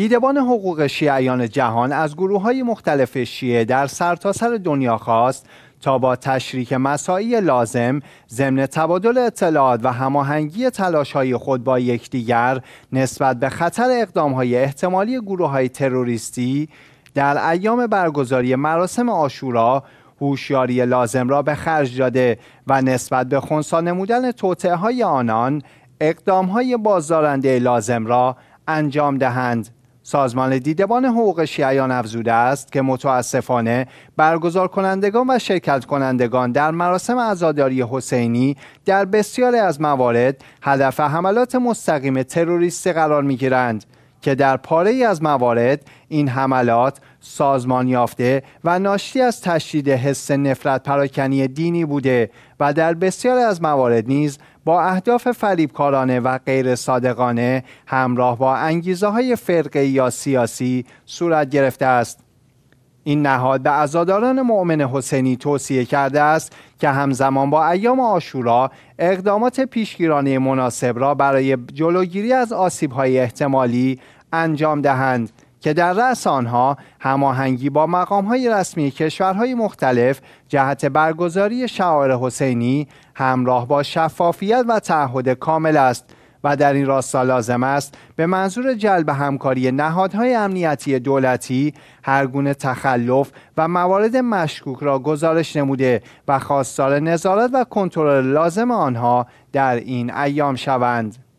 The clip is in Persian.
دیدبان حقوق شیعیان جهان از گروه های مختلف شیعه در سرتاسر سر دنیا خواست تا با تشریک مساعی لازم ضمن تبادل اطلاعات و هماهنگی تلاش های خود با یکدیگر نسبت به خطر اقدام های احتمالی گروه های تروریستی در ایام برگزاری مراسم آشورا هوشیاری لازم را به خرج داده و نسبت به خونسا نمودن توطعه های آنان اقدام های بازدارنده لازم را انجام دهند سازمان دیدبان حقوق شیعیان افزوده است که متاسفانه برگزار کنندگان و شرکت کنندگان در مراسم ازاداری حسینی در بسیاری از موارد هدف حملات مستقیم تروریستی قرار می گیرند که در پاره ای از موارد این حملات سازمان یافته و ناشی از تشدید حس نفرت پراکنی دینی بوده و در بسیاری از موارد نیز با اهداف فریبکارانه و غیر صادقانه همراه با انگیزه های فرقه یا سیاسی صورت گرفته است. این نهاد به ازاداران مؤمن حسینی توصیه کرده است که همزمان با ایام آشورا اقدامات پیشگیرانه مناسب را برای جلوگیری از آسیب های احتمالی انجام دهند که در رأس آنها هماهنگی با مقام های رسمی کشورهای مختلف جهت برگزاری شعار حسینی همراه با شفافیت و تعهد کامل است و در این راستا لازم است به منظور جلب همکاری نهادهای امنیتی دولتی هرگونه تخلف و موارد مشکوک را گزارش نموده و خواستار نظارت و کنترل لازم آنها در این ایام شوند